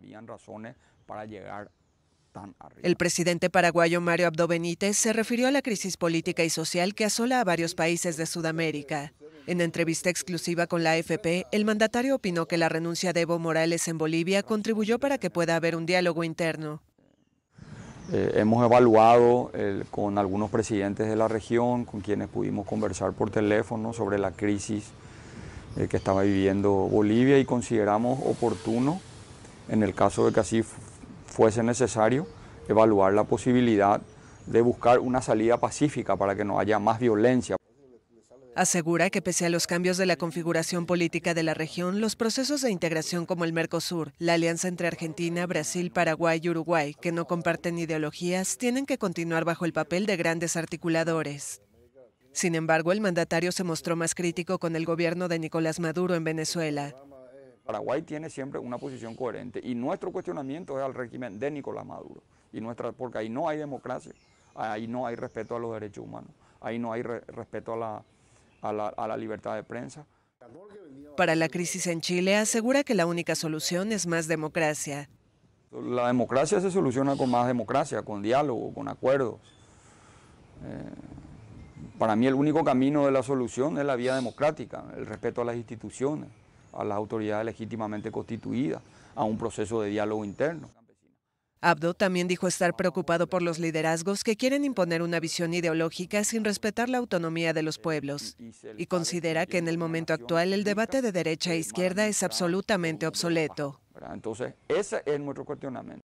habían razones para llegar tan arriba. El presidente paraguayo Mario Abdo Benítez se refirió a la crisis política y social que asola a varios países de Sudamérica. En entrevista exclusiva con la AFP, el mandatario opinó que la renuncia de Evo Morales en Bolivia contribuyó para que pueda haber un diálogo interno. Eh, hemos evaluado con algunos presidentes de la región, con quienes pudimos conversar por teléfono sobre la crisis eh, que estaba viviendo Bolivia y consideramos oportuno en el caso de que así fuese necesario, evaluar la posibilidad de buscar una salida pacífica para que no haya más violencia. Asegura que pese a los cambios de la configuración política de la región, los procesos de integración como el Mercosur, la alianza entre Argentina, Brasil, Paraguay y Uruguay, que no comparten ideologías, tienen que continuar bajo el papel de grandes articuladores. Sin embargo, el mandatario se mostró más crítico con el gobierno de Nicolás Maduro en Venezuela, Paraguay tiene siempre una posición coherente y nuestro cuestionamiento es al régimen de Nicolás Maduro, y nuestra, porque ahí no hay democracia, ahí no hay respeto a los derechos humanos, ahí no hay respeto a la, libertad de prensa. Para la crisis en Chile asegura que la única solución es más democracia. La democracia se soluciona con más democracia, con diálogo, con acuerdos. Eh, para mí el único camino de la solución es la vía democrática, el respeto a las instituciones a las autoridades legítimamente constituidas a un proceso de diálogo interno. Abdo también dijo estar preocupado por los liderazgos que quieren imponer una visión ideológica sin respetar la autonomía de los pueblos y considera que en el momento actual el debate de derecha e izquierda es absolutamente obsoleto. Entonces, ese es nuestro cuestionamiento.